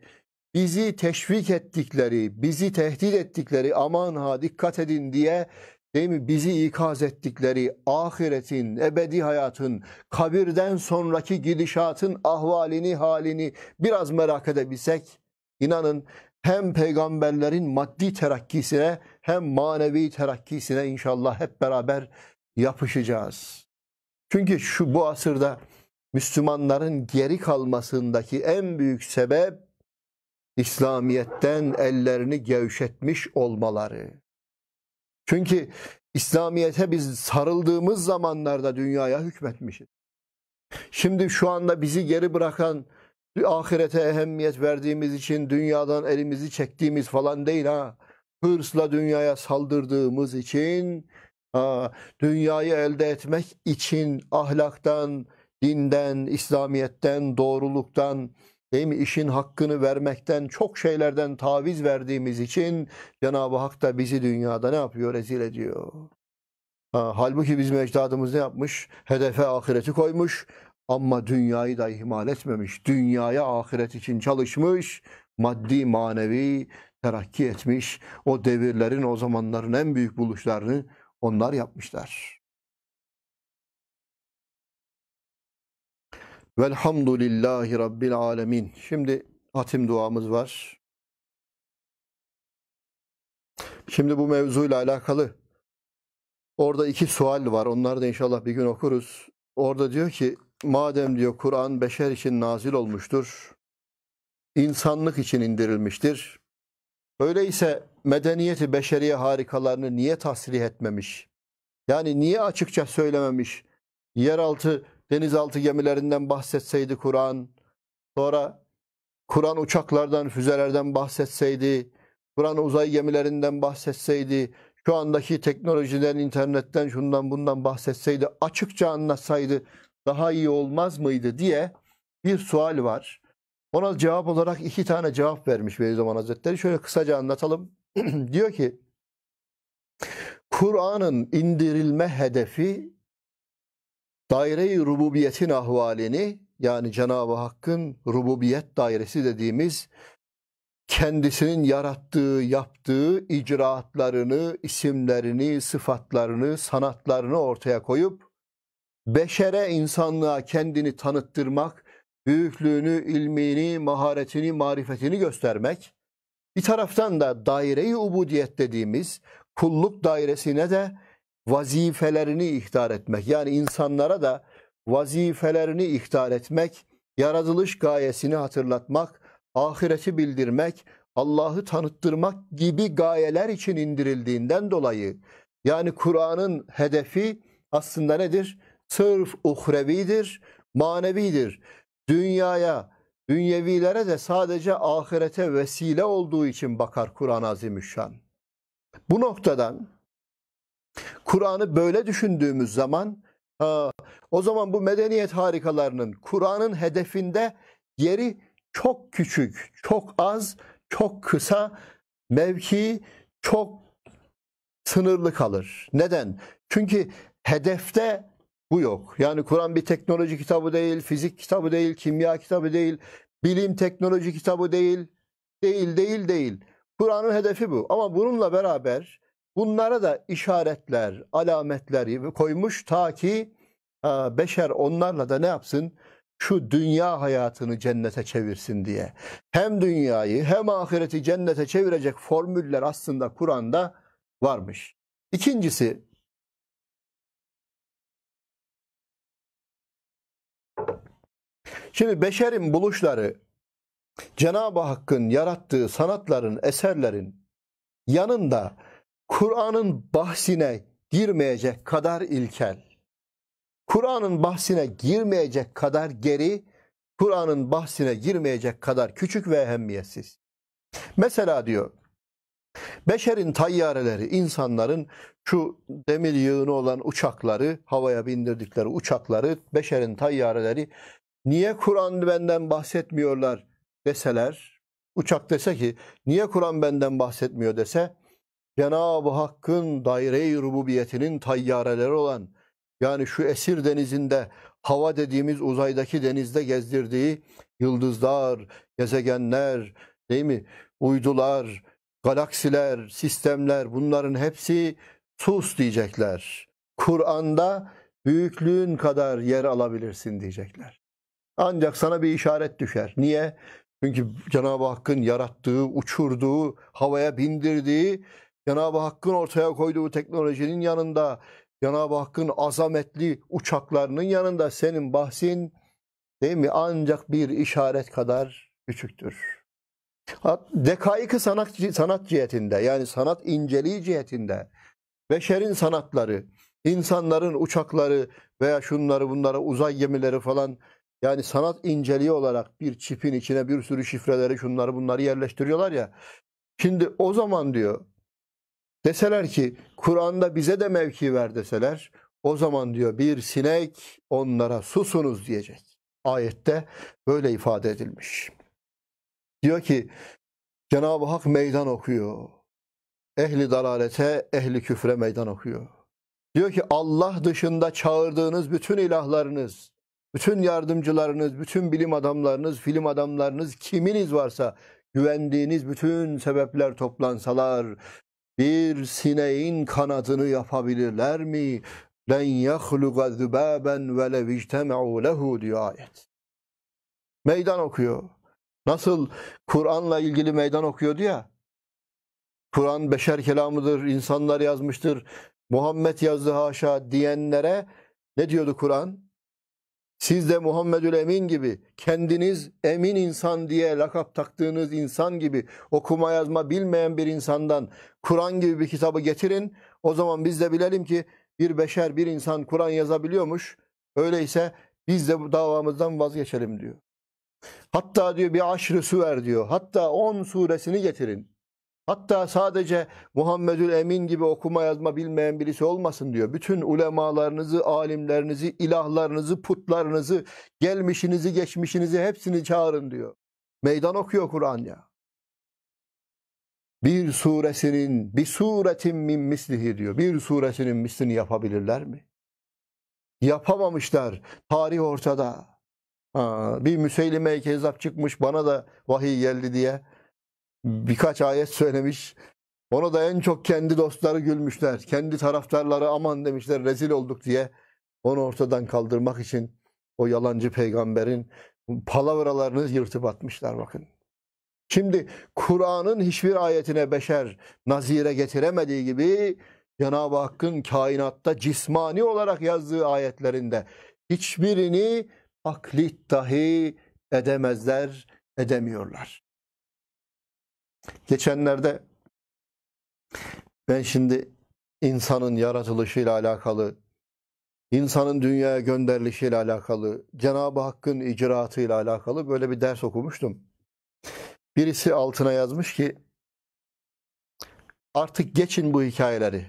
bizi teşvik ettikleri, bizi tehdit ettikleri aman ha dikkat edin diye değil mi bizi ikaz ettikleri ahiretin, ebedi hayatın, kabirden sonraki gidişatın ahvalini, halini biraz merak edebilsek inanın hem peygamberlerin maddi terakkisine hem manevi terakkisine inşallah hep beraber yapışacağız. Çünkü şu bu asırda Müslümanların geri kalmasındaki en büyük sebep İslamiyet'ten ellerini gevşetmiş olmaları. Çünkü İslamiyet'e biz sarıldığımız zamanlarda dünyaya hükmetmişiz. Şimdi şu anda bizi geri bırakan ahirete ehemmiyet verdiğimiz için dünyadan elimizi çektiğimiz falan değil ha. Hırsla dünyaya saldırdığımız için Ha, dünyayı elde etmek için ahlaktan, dinden, İslamiyet'ten, doğruluktan, değil mi işin hakkını vermekten, çok şeylerden taviz verdiğimiz için Cenab-ı Hak da bizi dünyada ne yapıyor? Rezil ediyor. Ha, halbuki biz ecdadımız ne yapmış? Hedefe ahireti koymuş ama dünyayı da ihmal etmemiş. Dünyaya ahiret için çalışmış, maddi manevi terakki etmiş. O devirlerin o zamanların en büyük buluşlarını onlar yapmışlar. Velhamdülillahi Rabbil Alemin. Şimdi hatim duamız var. Şimdi bu mevzuyla alakalı orada iki sual var. Onları da inşallah bir gün okuruz. Orada diyor ki madem diyor Kur'an beşer için nazil olmuştur. insanlık için indirilmiştir. Öyleyse medeniyeti beşeriye harikalarını niye tasrih etmemiş? Yani niye açıkça söylememiş? Yeraltı, denizaltı gemilerinden bahsetseydi Kur'an, sonra Kur'an uçaklardan, füzelerden bahsetseydi, Kur'an uzay gemilerinden bahsetseydi, şu andaki teknolojiden, internetten, şundan bundan bahsetseydi, açıkça anlatsaydı daha iyi olmaz mıydı diye bir sual var. Ona cevap olarak iki tane cevap vermiş Bediüzzaman Hazretleri. Şöyle kısaca anlatalım. diyor ki Kur'an'ın indirilme hedefi daire-i rububiyetin ahvalini yani Cenab-ı Hakk'ın rububiyet dairesi dediğimiz kendisinin yarattığı, yaptığı icraatlarını, isimlerini, sıfatlarını, sanatlarını ortaya koyup beşere insanlığa kendini tanıttırmak, büyüklüğünü, ilmini, maharetini, marifetini göstermek bir taraftan da daire-i ubudiyet dediğimiz kulluk dairesine de vazifelerini ihtar etmek. Yani insanlara da vazifelerini ihtar etmek, yaratılış gayesini hatırlatmak, ahireti bildirmek, Allah'ı tanıttırmak gibi gayeler için indirildiğinden dolayı yani Kur'an'ın hedefi aslında nedir? Sırf uhrevidir, manevidir. Dünyaya, Dünyevilere de sadece ahirete vesile olduğu için bakar Kur'an-ı Azimüşşan. Bu noktadan Kur'an'ı böyle düşündüğümüz zaman ha, o zaman bu medeniyet harikalarının Kur'an'ın hedefinde yeri çok küçük, çok az, çok kısa, mevki çok sınırlı kalır. Neden? Çünkü hedefte bu yok. Yani Kur'an bir teknoloji kitabı değil, fizik kitabı değil, kimya kitabı değil, bilim teknoloji kitabı değil, değil, değil, değil. Kur'an'ın hedefi bu. Ama bununla beraber bunlara da işaretler, alametler koymuş ta ki e, beşer onlarla da ne yapsın? Şu dünya hayatını cennete çevirsin diye. Hem dünyayı hem ahireti cennete çevirecek formüller aslında Kur'an'da varmış. İkincisi Şimdi beşerin buluşları Cenab-ı Hakk'ın yarattığı sanatların, eserlerin yanında Kur'an'ın bahsine girmeyecek kadar ilkel, Kur'an'ın bahsine girmeyecek kadar geri, Kur'an'ın bahsine girmeyecek kadar küçük ve ehemmiyetsiz. Mesela diyor, beşerin tayyareleri, insanların şu demir yığını olan uçakları, havaya bindirdikleri uçakları, beşerin tayyareleri niye Kur'an benden bahsetmiyorlar deseler, uçak dese ki niye Kur'an benden bahsetmiyor dese, Cenab-ı Hakk'ın daire-i rububiyetinin tayyareleri olan yani şu esir denizinde hava dediğimiz uzaydaki denizde gezdirdiği yıldızlar, gezegenler, değil mi? Uydular, galaksiler, sistemler bunların hepsi sus diyecekler. Kur'an'da büyüklüğün kadar yer alabilirsin diyecekler. Ancak sana bir işaret düşer. Niye? Çünkü Cenab-ı Hakk'ın yarattığı, uçurduğu, havaya bindirdiği, Cenab-ı Hakk'ın ortaya koyduğu teknolojinin yanında, Cenab-ı Hakk'ın azametli uçaklarının yanında senin bahsin değil mi? Ancak bir işaret kadar küçüktür. Dekaiki sanat, sanat cihetinde yani sanat inceliği cihetinde beşerin sanatları, insanların uçakları veya şunları bunları, uzay gemileri falan yani sanat inceliği olarak bir çipin içine bir sürü şifreleri şunları bunları yerleştiriyorlar ya. Şimdi o zaman diyor deseler ki Kur'an'da bize de mevki ver deseler o zaman diyor bir sinek onlara susunuz diyecek. Ayette böyle ifade edilmiş. Diyor ki Cenab-ı Hak meydan okuyor. Ehli dalalete, ehli küfre meydan okuyor. Diyor ki Allah dışında çağırdığınız bütün ilahlarınız, bütün yardımcılarınız, bütün bilim adamlarınız, film adamlarınız, kiminiz varsa güvendiğiniz bütün sebepler toplansalar bir sineğin kanadını yapabilirler mi? Len yahluga zübaben ve lev ictema'u lehu diyor ayet. Meydan okuyor. Nasıl Kur'an'la ilgili meydan okuyordu ya. Kur'an beşer kelamıdır, insanlar yazmıştır. Muhammed yazdı haşa diyenlere ne diyordu Kur'an? Siz de Muhammedül Emin gibi kendiniz emin insan diye lakap taktığınız insan gibi okuma yazma bilmeyen bir insandan Kur'an gibi bir kitabı getirin. O zaman biz de bilelim ki bir beşer bir insan Kur'an yazabiliyormuş. Öyleyse biz de bu davamızdan vazgeçelim diyor. Hatta diyor bir aşrı ver diyor. Hatta on suresini getirin. Hatta sadece Muhammedül Emin gibi okuma yazma bilmeyen birisi olmasın diyor. Bütün ulemalarınızı, alimlerinizi, ilahlarınızı, putlarınızı, gelmişinizi, geçmişinizi hepsini çağırın diyor. Meydan okuyor Kur'an ya. Bir suresinin, bir suretin min mislihi diyor. Bir suresinin mislini yapabilirler mi? Yapamamışlar. Tarih ortada. Ha, bir Müseylime-i Kezzap çıkmış bana da vahiy geldi diye birkaç ayet söylemiş. Ona da en çok kendi dostları gülmüşler. Kendi taraftarları aman demişler rezil olduk diye. Onu ortadan kaldırmak için o yalancı peygamberin palavralarını yırtıp atmışlar bakın. Şimdi Kur'an'ın hiçbir ayetine beşer nazire getiremediği gibi Cenab-ı Hakk'ın kainatta cismani olarak yazdığı ayetlerinde hiçbirini akli dahi edemezler, edemiyorlar. Geçenlerde ben şimdi insanın yaratılışıyla alakalı, insanın dünyaya gönderilişiyle alakalı, Cenab-ı Hakk'ın icraatıyla alakalı böyle bir ders okumuştum. Birisi altına yazmış ki artık geçin bu hikayeleri.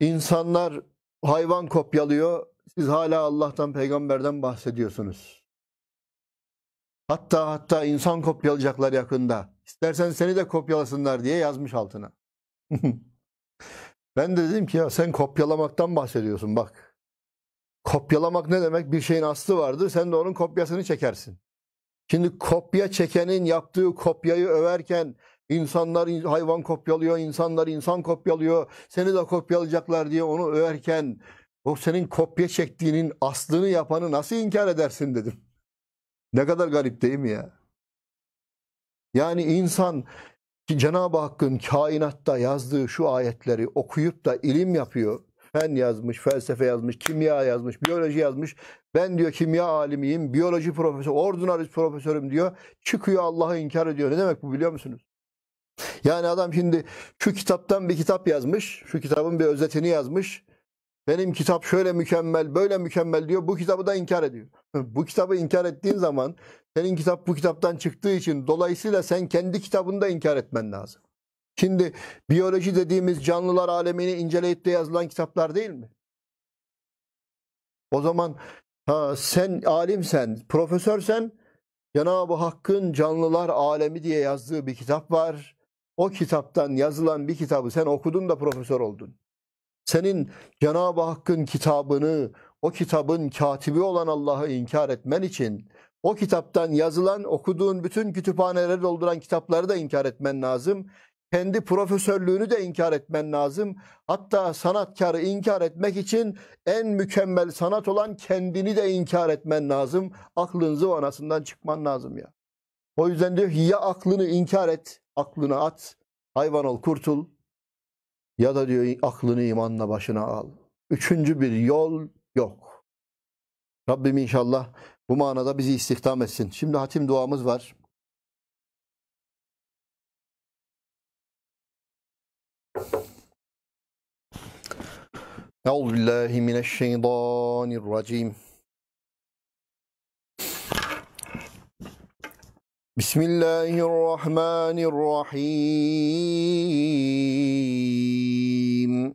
İnsanlar hayvan kopyalıyor, siz hala Allah'tan, peygamberden bahsediyorsunuz. Hatta hatta insan kopyalayacaklar yakında. İstersen seni de kopyalasınlar diye yazmış altına. ben de dedim ki ya sen kopyalamaktan bahsediyorsun bak. Kopyalamak ne demek? Bir şeyin aslı vardır. Sen de onun kopyasını çekersin. Şimdi kopya çekenin yaptığı kopyayı överken insanlar hayvan kopyalıyor, insanlar insan kopyalıyor, seni de kopyalayacaklar diye onu överken o senin kopya çektiğinin aslını yapanı nasıl inkar edersin dedim. Ne kadar garip değil mi ya? Yani insan ki Cenab-ı Hakk'ın kainatta yazdığı şu ayetleri okuyup da ilim yapıyor. Fen yazmış, felsefe yazmış, kimya yazmış, biyoloji yazmış. Ben diyor kimya alimiyim, biyoloji profesörü, ordinarius profesörüm diyor. Çıkıyor Allah'ı inkar ediyor. Ne demek bu biliyor musunuz? Yani adam şimdi şu kitaptan bir kitap yazmış, şu kitabın bir özetini yazmış. Benim kitap şöyle mükemmel, böyle mükemmel diyor. Bu kitabı da inkar ediyor. bu kitabı inkar ettiğin zaman senin kitap bu kitaptan çıktığı için dolayısıyla sen kendi kitabında inkar etmen lazım. Şimdi biyoloji dediğimiz canlılar alemini inceleyip de yazılan kitaplar değil mi? O zaman ha, sen alimsen, profesörsen Cenab-ı Hakk'ın canlılar alemi diye yazdığı bir kitap var. O kitaptan yazılan bir kitabı sen okudun da profesör oldun. Senin Cenab-ı Hakk'ın kitabını o kitabın katibi olan Allah'ı inkar etmen için o kitaptan yazılan, okuduğun bütün kütüphaneleri dolduran kitapları da inkar etmen lazım. Kendi profesörlüğünü de inkar etmen lazım. Hatta sanatkarı inkar etmek için en mükemmel sanat olan kendini de inkar etmen lazım. aklınızı zıvanasından çıkman lazım ya. O yüzden diyor ki ya aklını inkar et, aklına at, hayvan ol, kurtul. Ya da diyor aklını imanla başına al. Üçüncü bir yol yok. Rabbim inşallah bu manada bizi istihdam etsin. Şimdi hatim duamız var. Euzu billahi mineşşeytanirracim. Bismillahirrahmanirrahim.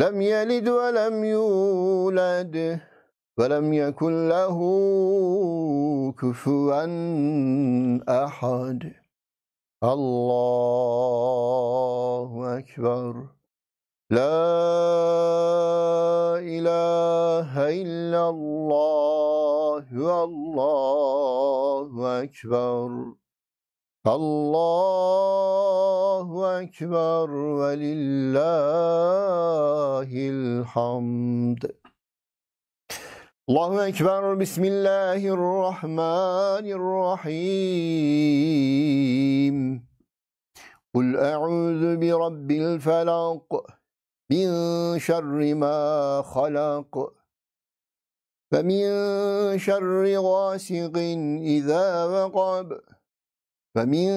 لم يلد ولم يولد ولم يكن له كفوا أحد الله أكبر لا إله إلا الله والله أكبر Allahu Ekber ve lillahil hamd. Allahu Ekber, Bismillahirrahmanirrahim. Kul e'udhu bi rabbil felak, min şerri ma halak. Ve min şerri gasiqin izâ vekab. فمن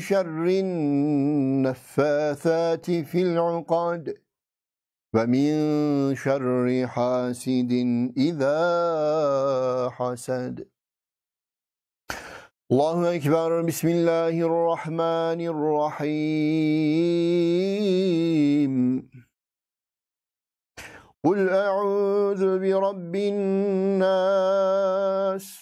شر النفاثات في العقد ومن شر حاسد إذا حسد الله أكبر بسم الله الرحمن الرحيم قل أعوذ برب الناس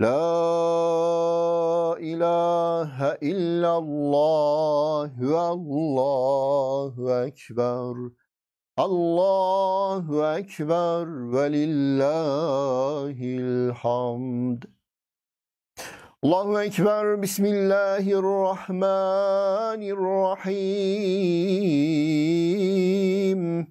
La ilahe illallah ve Allahu ekber. Allahu ekber ve lillahil hamd. Allahu ekber. Bismillahirrahmanirrahim.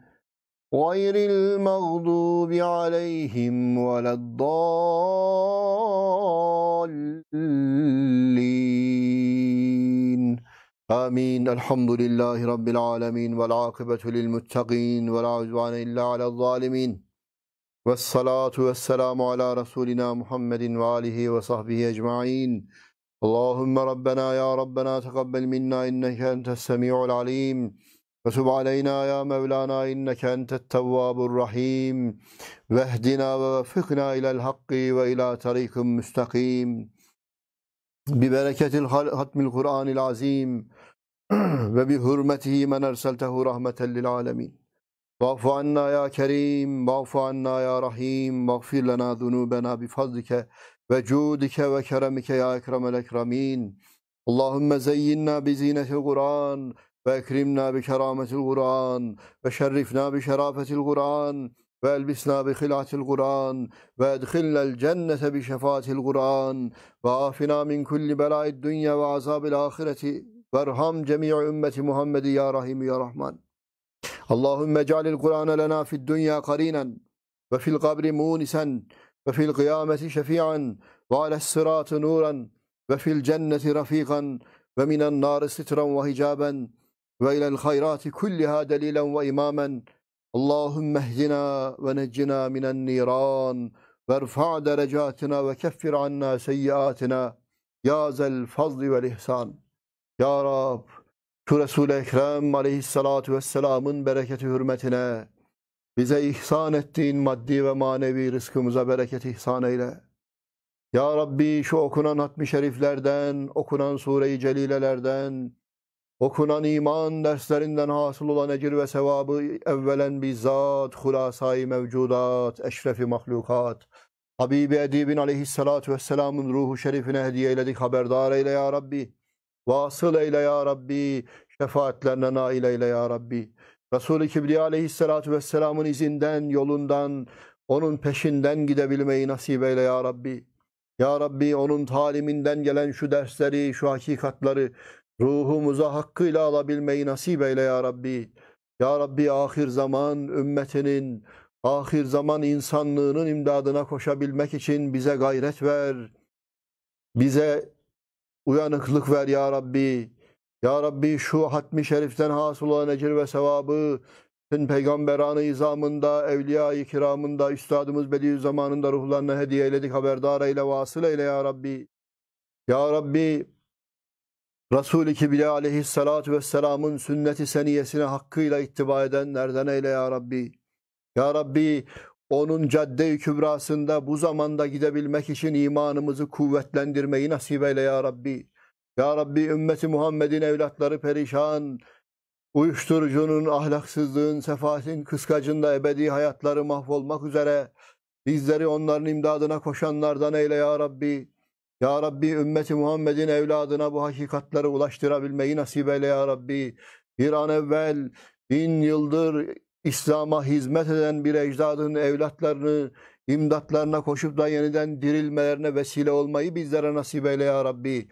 غير المغضوب عليهم ولا الضالين آمين الحمد لله رب العالمين والعاقبة للمتقين ولا عدوان إلا على الظالمين والصلاة والسلام على رسولنا محمد وآله وصحبه أجمعين اللهم ربنا يا ربنا تقبل منا إنك أنت السميع العليم وتب علينا يا مولانا إنك أنت التواب الرحيم واهدنا ووفقنا إلى الحق وإلى طريق مستقيم ببركة ختم القرآن العظيم وبحرمته من أرسلته رحمة للعالمين واعف عنا يا كريم واعف عنا يا رحيم واغفر لنا ذنوبنا بفضلك وجودك وكرمك يا أكرم الأكرمين اللهم زيننا بزينة القرآن فأكرمنا بكرامة القرآن وشرفنا بشرافة القرآن وألبسنا بخلعة القرآن وأدخلنا الجنة بشفاة القرآن وعافنا من كل بلاء الدنيا وعذاب الآخرة وارحم جميع أمة محمد يا رحيم يا رحمن اللهم اجعل القرآن لنا في الدنيا قرينا وفي القبر مونسا وفي القيامة شفيعا وعلى الصراط نورا وفي الجنة رفيقا ومن النار سترا وهجابا ve ilel hayrati kulliha delilen ve imamen. Allahümme ehdina ve neccina minen niran ve erfa' derecatina ve keffir anna seyyiatina. Ya zel fazli vel ihsan. Ya Rab, şu Resul-i Ekrem aleyhissalatu vesselamın bereketi hürmetine bize ihsan ettiğin maddi ve manevi rızkımıza bereket ihsan eyle. Ya Rabbi şu okunan hatmi şeriflerden, okunan sure-i celilelerden, Okunan iman derslerinden hasıl olan ecir ve sevabı evvelen bizzat hulasai mevcudat, eşrefi mahlukat, Habibi Edib'in aleyhissalatu vesselamın ruhu şerifine hediye eyledik. Haberdar eyle ya Rabbi. Vasıl eyle ya Rabbi. Şefaatlerine nail eyle ya Rabbi. Resul-i Kibriya aleyhissalatu vesselamın izinden, yolundan, onun peşinden gidebilmeyi nasip eyle ya Rabbi. Ya Rabbi onun taliminden gelen şu dersleri, şu hakikatları Ruhumuza hakkıyla alabilmeyi nasip eyle ya Rabbi. Ya Rabbi ahir zaman ümmetinin, ahir zaman insanlığının imdadına koşabilmek için bize gayret ver. Bize uyanıklık ver ya Rabbi. Ya Rabbi şu hatmi şeriften hasıl olan ecir ve sevabı senin peygamberanı izamında, evliya-i kiramında, üstadımız Bediüzzaman'ın da ruhlarına hediye eyledik, haberdar eyle, vasıl eyle ya Rabbi. Ya Rabbi Resul-i Kibriya aleyhissalatu vesselamın sünnet-i seniyesine hakkıyla ittiba edenlerden eyle ya Rabbi. Ya Rabbi onun cadde-i kübrasında bu zamanda gidebilmek için imanımızı kuvvetlendirmeyi nasip eyle ya Rabbi. Ya Rabbi ümmeti Muhammed'in evlatları perişan, uyuşturucunun, ahlaksızlığın, sefahatin kıskacında ebedi hayatları mahvolmak üzere bizleri onların imdadına koşanlardan eyle ya Rabbi. Ya Rabbi ümmeti Muhammed'in evladına bu hakikatleri ulaştırabilmeyi nasip eyle ya Rabbi. Bir an evvel bin yıldır İslam'a hizmet eden bir ecdadın evlatlarını imdatlarına koşup da yeniden dirilmelerine vesile olmayı bizlere nasip eyle ya Rabbi.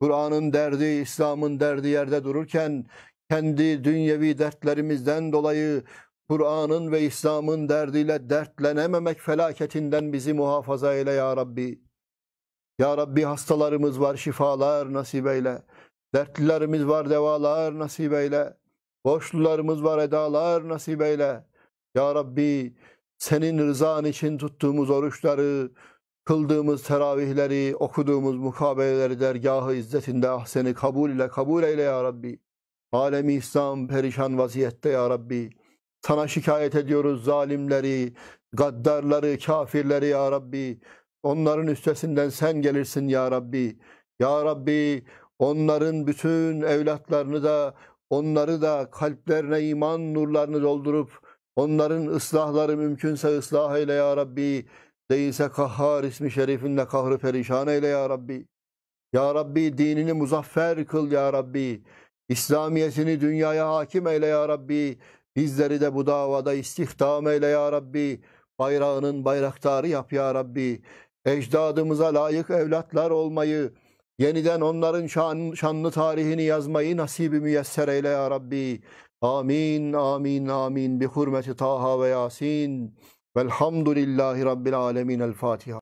Kur'an'ın derdi, İslam'ın derdi yerde dururken kendi dünyevi dertlerimizden dolayı Kur'an'ın ve İslam'ın derdiyle dertlenememek felaketinden bizi muhafaza eyle ya Rabbi. Ya Rabbi hastalarımız var şifalar nasip eyle. Dertlilerimiz var devalar nasip eyle. Borçlularımız var edalar nasip eyle. Ya Rabbi senin rızan için tuttuğumuz oruçları, kıldığımız teravihleri, okuduğumuz mukabeleleri dergahı izzetinde seni kabul ile kabul eyle ya Rabbi. Alemi İslam perişan vaziyette ya Rabbi. Sana şikayet ediyoruz zalimleri, gaddarları, kafirleri ya Rabbi. Onların üstesinden sen gelirsin ya Rabbi. Ya Rabbi onların bütün evlatlarını da onları da kalplerine iman nurlarını doldurup onların ıslahları mümkünse ıslah eyle ya Rabbi. Değilse kahhar ismi şerifinle kahrı perişan eyle ya Rabbi. Ya Rabbi dinini muzaffer kıl ya Rabbi. İslamiyetini dünyaya hakim eyle ya Rabbi. Bizleri de bu davada istihdam eyle ya Rabbi. Bayrağının bayraktarı yap ya Rabbi ecdadımıza layık evlatlar olmayı, yeniden onların şan, şanlı tarihini yazmayı nasibi müyesser eyle ya Rabbi. Amin, amin, amin. Bi hurmeti Taha ve Yasin. Velhamdülillahi Rabbil Alemin. El Fatiha.